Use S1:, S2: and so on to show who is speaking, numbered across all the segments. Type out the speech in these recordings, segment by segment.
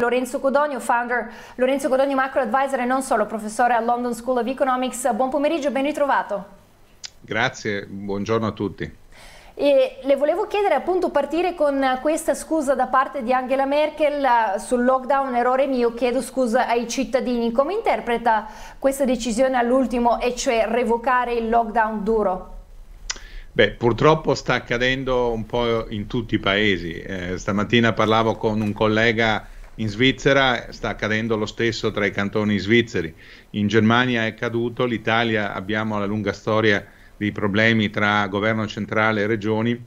S1: Lorenzo Codogno, founder Lorenzo Codogno Macro Advisor e non solo, professore al London School of Economics. Buon pomeriggio, ben ritrovato.
S2: Grazie, buongiorno a tutti.
S1: E le volevo chiedere appunto partire con questa scusa da parte di Angela Merkel eh, sul lockdown, errore mio, chiedo scusa ai cittadini. Come interpreta questa decisione all'ultimo e cioè revocare il lockdown duro?
S2: Beh, purtroppo sta accadendo un po' in tutti i paesi. Eh, stamattina parlavo con un collega in Svizzera sta accadendo lo stesso tra i cantoni svizzeri, in Germania è caduto, l'Italia abbiamo la lunga storia di problemi tra governo centrale e regioni,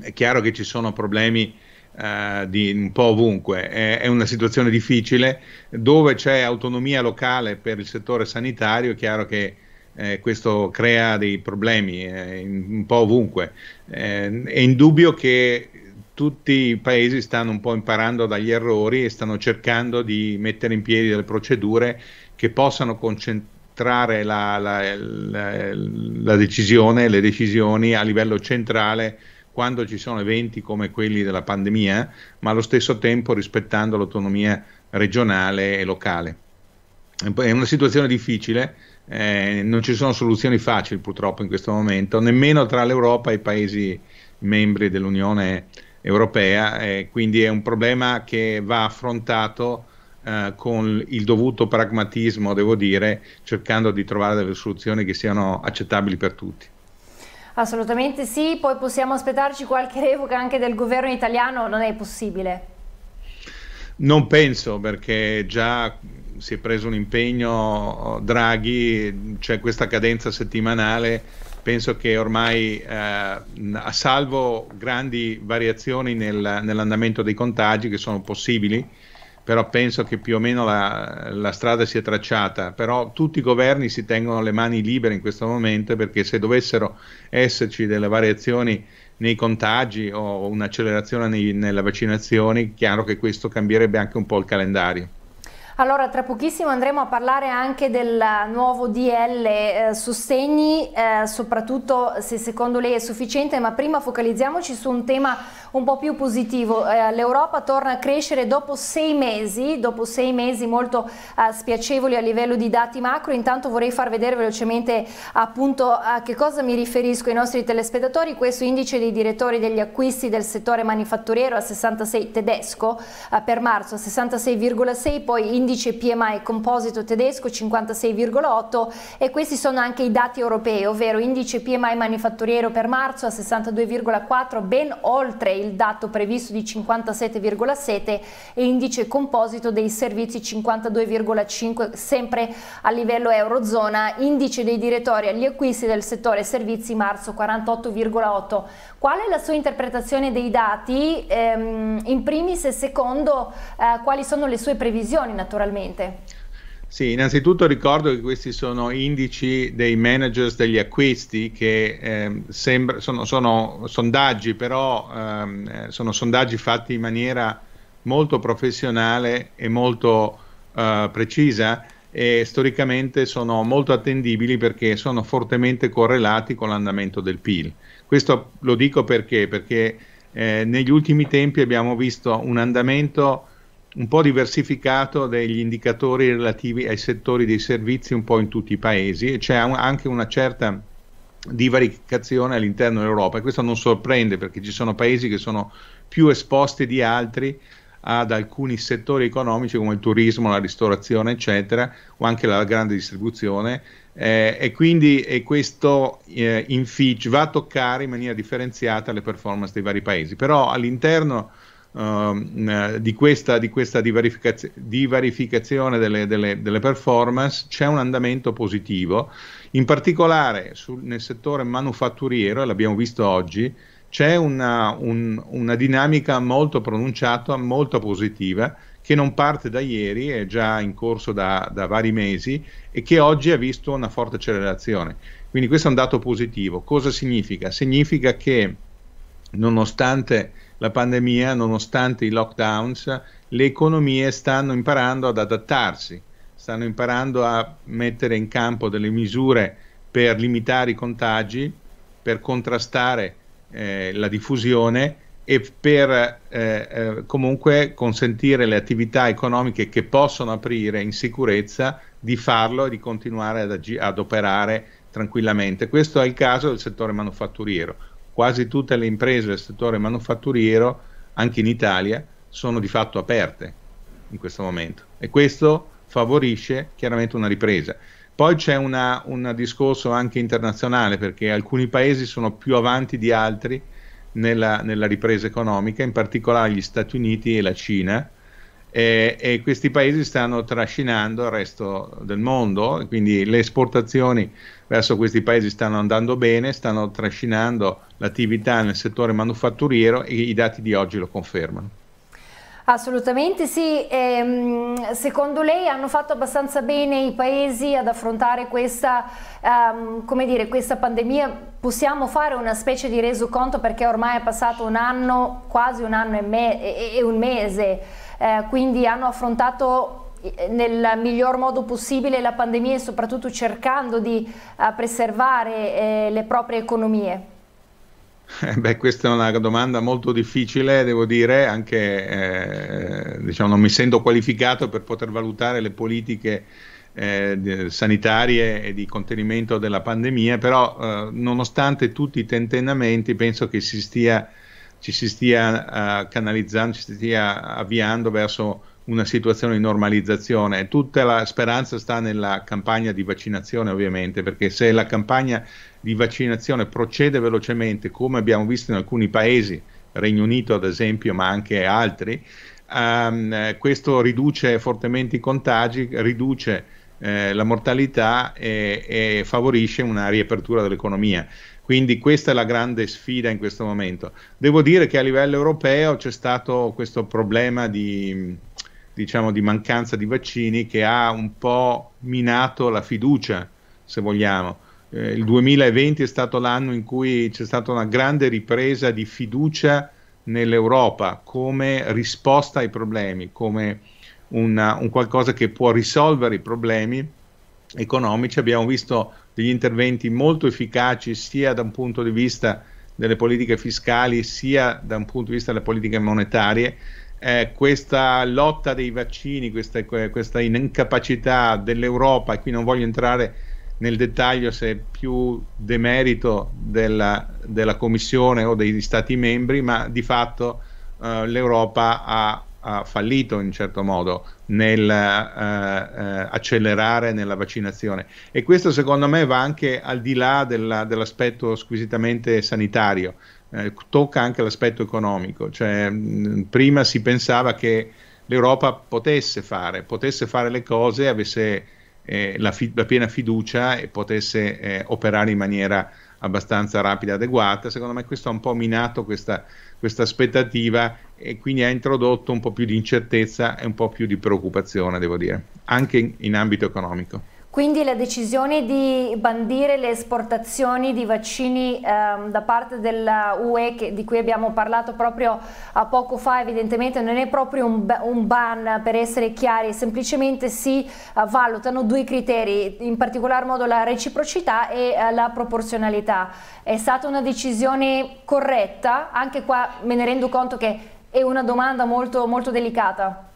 S2: è chiaro che ci sono problemi eh, di un po' ovunque, è, è, una situazione difficile, dove c'è autonomia locale per il settore sanitario è chiaro che eh, questo crea dei problemi eh, un po' ovunque. Eh, è indubbio che tutti i paesi stanno un po' imparando dagli errori e stanno cercando di mettere in piedi delle procedure che possano concentrare la, la, la, la decisione, le decisioni a livello centrale quando ci sono eventi come quelli della pandemia, ma allo stesso tempo rispettando l'autonomia regionale e locale. È una situazione difficile, eh, non ci sono soluzioni facili purtroppo in questo momento, nemmeno tra l'Europa e i paesi membri dell'Unione Europea europea, eh, quindi è un problema che va affrontato eh, con il dovuto pragmatismo, devo dire, cercando di trovare delle soluzioni che siano accettabili per tutti.
S1: Assolutamente sì, poi possiamo aspettarci qualche revoca anche del governo italiano, non è possibile.
S2: Non penso perché già si è preso un impegno Draghi, c'è questa cadenza settimanale penso che ormai, eh, a salvo grandi variazioni nel, nell'andamento dei contagi che sono possibili, però penso che più o meno la, la, strada sia tracciata, però tutti i governi si tengono le mani libere in questo momento perché se dovessero esserci delle variazioni nei contagi o un'accelerazione nei, nelle vaccinazioni, chiaro che questo cambierebbe anche un po' il calendario.
S1: Allora, tra pochissimo andremo a parlare anche del nuovo DL eh, sostegni, eh, soprattutto se secondo lei è sufficiente, ma prima focalizziamoci su un tema un po' più positivo. Eh, L'Europa torna a crescere dopo sei mesi, dopo sei mesi molto eh, spiacevoli a livello di dati macro. Intanto vorrei far vedere velocemente appunto a che cosa mi riferisco ai nostri telespettatori. Questo indice dei direttori degli acquisti del settore manifatturiero a 66 tedesco eh, per marzo a 66,6, poi indice indice PMI composito tedesco 56,8 e questi sono anche i dati europei, ovvero indice PMI manifatturiero per marzo a 62,4, ben oltre il dato previsto di 57,7 e indice composito dei servizi 52,5 sempre a livello eurozona, indice dei direttori agli acquisti del settore servizi marzo 48,8. Qual è la sua interpretazione dei dati? Ehm, in primis e secondo eh, quali sono le sue previsioni naturalmente? naturalmente.
S2: Sì, innanzitutto ricordo che questi sono indici dei managers degli acquisti che eh, sembra, sono, sono, sondaggi, però ehm, eh, sono sondaggi fatti in maniera molto professionale e molto eh, precisa e storicamente sono molto attendibili perché sono fortemente correlati con l'andamento del PIL. Questo lo dico perché? Perché eh, negli ultimi tempi abbiamo visto un andamento un po' diversificato degli indicatori relativi ai settori dei servizi un po' in tutti i paesi e c'è un, anche una certa divaricazione all'interno dell'Europa e questo non sorprende perché ci sono paesi che sono più esposti di altri ad alcuni settori economici come il turismo, la ristorazione, eccetera, o anche la grande distribuzione, eh, e quindi e questo eh, inficio va a toccare in maniera differenziata le performance dei vari paesi. Però all'interno Ehm, eh, di questa, di questa divarifizia- divarificazione delle, delle, delle, performance c'è un andamento positivo, in particolare sul, nel settore manufatturiero, l'abbiamo visto oggi, c'è una, un, una dinamica molto pronunciata, molto positiva, che non parte da ieri, è già in corso da, da, vari mesi e che oggi ha visto una forte accelerazione. Quindi questo è un dato positivo. Cosa significa? Significa che nonostante la pandemia, nonostante i lockdowns, le economie stanno imparando ad adattarsi, stanno imparando a mettere in campo delle misure per limitare i contagi, per contrastare eh, la diffusione e per eh, eh, comunque consentire le attività economiche che possono aprire in sicurezza di farlo e di continuare ad, ag- ad operare tranquillamente. Questo è il caso del settore manufatturiero quasi tutte le imprese del settore manufatturiero, anche in Italia, sono di fatto aperte in questo momento e questo favorisce chiaramente una ripresa. Poi c'è un discorso anche internazionale perché alcuni paesi sono più avanti di altri nella, nella ripresa economica, in particolare gli Stati Uniti e la Cina, eh, e questi paesi stanno trascinando il resto del mondo, quindi le esportazioni verso questi paesi stanno andando bene, stanno trascinando l'attività nel settore manufatturiero e i dati di oggi lo confermano.
S1: Assolutamente sì, ehm, secondo lei hanno fatto abbastanza bene i paesi ad affrontare questa, ehm, dire, questa pandemia? Possiamo fare una specie di resoconto perché ormai è passato un anno, quasi un anno e, me e un mese eh, quindi hanno affrontato eh, nel miglior modo possibile la pandemia e soprattutto cercando di uh, preservare eh, le proprie economie?
S2: Eh beh, questa è una domanda molto difficile, devo dire, anche eh, diciamo, non mi sento qualificato per poter valutare le politiche eh, sanitarie e di contenimento della pandemia, però nonostante tutti i tentennamenti penso che si stia ci si stia uh, canalizzando, ci si stia avviando verso una situazione di normalizzazione. Tutta la speranza sta nella campagna di vaccinazione, ovviamente, perché se la campagna di vaccinazione procede velocemente, come abbiamo visto in alcuni paesi, Regno Unito ad esempio, ma anche altri, um, questo riduce fortemente i contagi, riduce eh, la mortalità e, e favorisce una riapertura dell'economia. Quindi questa è la grande sfida in questo momento. Devo dire che a livello europeo c'è stato questo problema di, diciamo, di mancanza di vaccini che ha un po' minato la fiducia, se vogliamo. Eh, il 2020 è stato l'anno in cui c'è stata una grande ripresa di fiducia nell'Europa come risposta ai problemi, come una, un qualcosa che può risolvere i problemi economici abbiamo visto degli interventi molto efficaci sia da un punto di vista delle politiche fiscali sia da un punto di vista delle politiche monetarie. Eh, questa lotta dei vaccini, questa, questa incapacità dell'Europa, e qui non voglio entrare nel dettaglio se è più demerito della, della Commissione o degli Stati membri, ma di fatto eh, l'Europa ha, ha fallito in certo modo nell'accelerare eh, eh, uh, uh, nella vaccinazione e questo secondo me va anche al di là della, dell'aspetto squisitamente sanitario, eh, tocca anche l'aspetto economico, cioè mh, prima si pensava che l'Europa potesse fare, potesse fare le cose, avesse eh, la, fi- la, piena fiducia e potesse eh, operare in maniera abbastanza rapida e adeguata, secondo me questo ha un po' minato questa questa aspettativa e quindi ha introdotto un po' più di incertezza e un po' più di preoccupazione, devo dire, anche in, in ambito economico.
S1: Quindi la decisione di bandire le esportazioni di vaccini ehm, da parte dell'UE di cui abbiamo parlato proprio a poco fa, evidentemente non è proprio un, un ban per essere chiari, semplicemente si eh, valutano due criteri, in particolar modo la reciprocità e eh, la proporzionalità. È stata una decisione corretta, anche qua me ne rendo conto che è una domanda molto, molto delicata.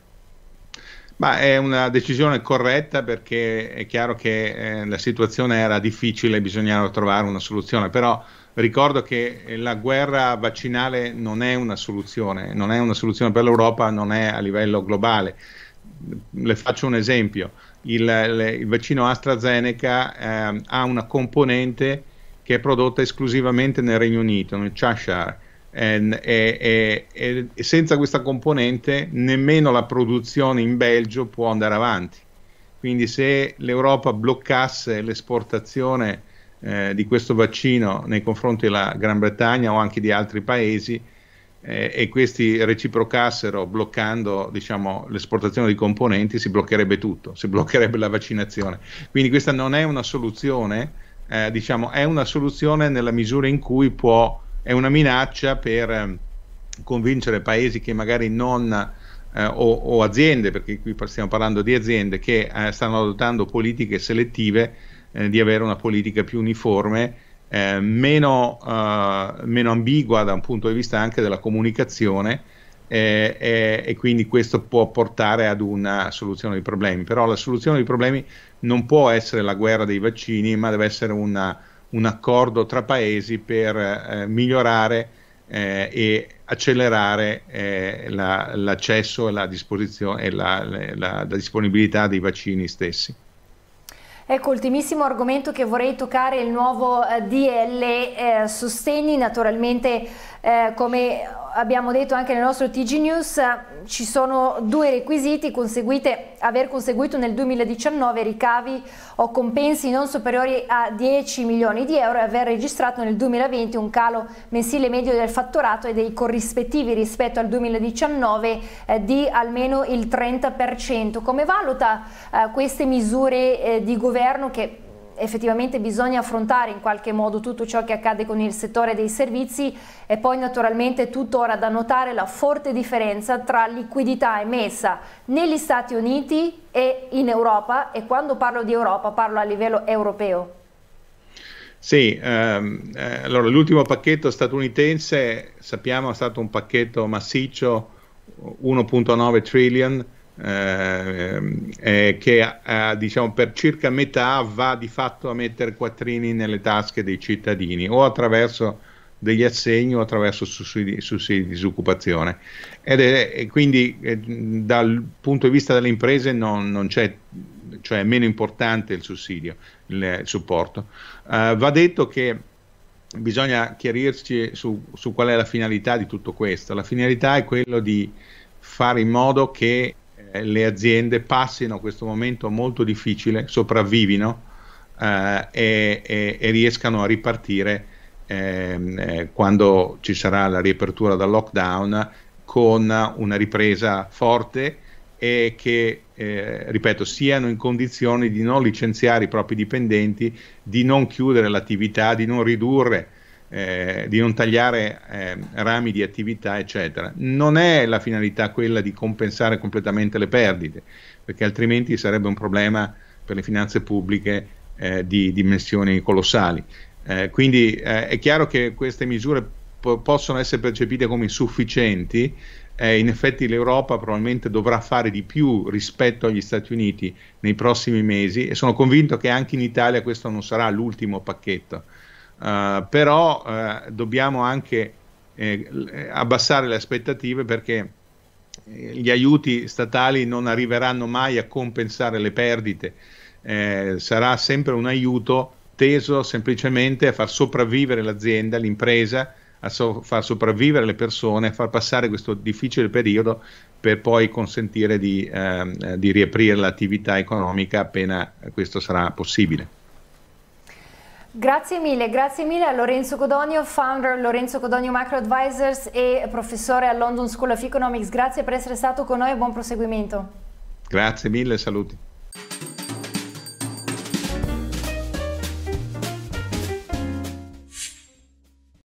S2: Ma è una decisione corretta perché è chiaro che eh, la situazione era difficile e bisognava trovare una soluzione, però ricordo che eh, la guerra vaccinale non è una soluzione, non è una soluzione per l'Europa, non è a livello globale. Le faccio un esempio, il, le, il vaccino AstraZeneca eh, ha una componente che è prodotta esclusivamente nel Regno Unito, nel Cheshire Ehm, e, e, e, senza questa componente nemmeno la produzione in Belgio può andare avanti. Quindi se l'Europa bloccasse l'esportazione eh, di questo vaccino nei confronti della Gran Bretagna o anche di altri paesi eh, e questi reciprocassero bloccando diciamo, l'esportazione di componenti, si bloccherebbe tutto, si bloccherebbe la vaccinazione. Quindi questa non è una soluzione, eh, diciamo, è una soluzione nella misura in cui può è una minaccia per ehm, convincere paesi che magari non eh, o, o, aziende, perché qui stiamo parlando di aziende che eh, stanno adottando politiche selettive eh, di avere una politica più uniforme, eh, meno, eh, meno, ambigua da un punto di vista anche della comunicazione eh, e quindi questo può portare ad una soluzione dei problemi. Però la soluzione dei problemi non può essere la guerra dei vaccini, ma deve essere una un accordo tra paesi per eh, migliorare eh, e accelerare eh, la, l'accesso e, la, e la, la disponibilità dei vaccini stessi.
S1: Ecco, ultimissimo argomento che vorrei toccare, il nuovo eh, DL eh, sostegni, naturalmente eh, come abbiamo detto anche nel nostro TG News, ci sono due requisiti, conseguite, aver conseguito nel 2019 ricavi o compensi non superiori a 10 milioni di euro e aver registrato nel 2020 un calo mensile medio del fatturato e dei corrispettivi rispetto al 2019 eh, di almeno il 30%. Come valuta eh, queste misure eh, di governo che effettivamente bisogna affrontare in qualche modo tutto ciò che accade con il settore dei servizi e poi naturalmente tuttora da notare la forte differenza tra liquidità emessa negli Stati Uniti e in Europa e quando parlo di Europa parlo a livello europeo.
S2: Sì, ehm, eh, allora l'ultimo pacchetto statunitense sappiamo è stato un pacchetto massiccio 1.9 trillion eh, eh, che eh, diciamo per circa metà va di fatto a mettere quattrini nelle tasche dei cittadini o attraverso degli assegni o attraverso sussidi, sussidi di disoccupazione. Ed è, quindi eh, dal punto di vista delle imprese non, non c'è, cioè è meno importante il sussidio, il, il supporto. Eh, va detto che bisogna chiarirci su, su qual è la finalità di tutto questo. La finalità è quello di fare in modo che le aziende passino questo momento molto difficile, sopravvivino eh, e, e, e, riescano a ripartire ehm, eh, quando ci sarà la riapertura dal lockdown con una ripresa forte e che, eh, ripeto, siano in condizioni di non licenziare i propri dipendenti, di non chiudere l'attività, di non ridurre eh, di non tagliare eh, rami di attività, eccetera. Non è la finalità quella di compensare completamente le perdite, perché altrimenti sarebbe un problema per le finanze pubbliche eh, di dimensioni colossali. Eh, quindi eh, è chiaro che queste misure po- possono essere percepite come insufficienti. in effetti l'Europa probabilmente dovrà fare di più rispetto agli Stati Uniti nei prossimi mesi e sono convinto che anche in Italia questo non sarà l'ultimo pacchetto eh, però uh, dobbiamo anche eh, abbassare le aspettative perché eh, gli aiuti statali non arriveranno mai a compensare le perdite, eh, sarà sempre un aiuto teso semplicemente a far sopravvivere l'azienda, l'impresa, a so- far sopravvivere le persone, a far passare questo difficile periodo per poi consentire di, ehm, di riaprire l'attività economica appena questo sarà possibile.
S1: Grazie mille, grazie mille a Lorenzo Codonio, founder Lorenzo Codonio Macro Advisors e professore al London School of Economics. Grazie per essere stato con noi e buon proseguimento.
S2: Grazie mille, saluti.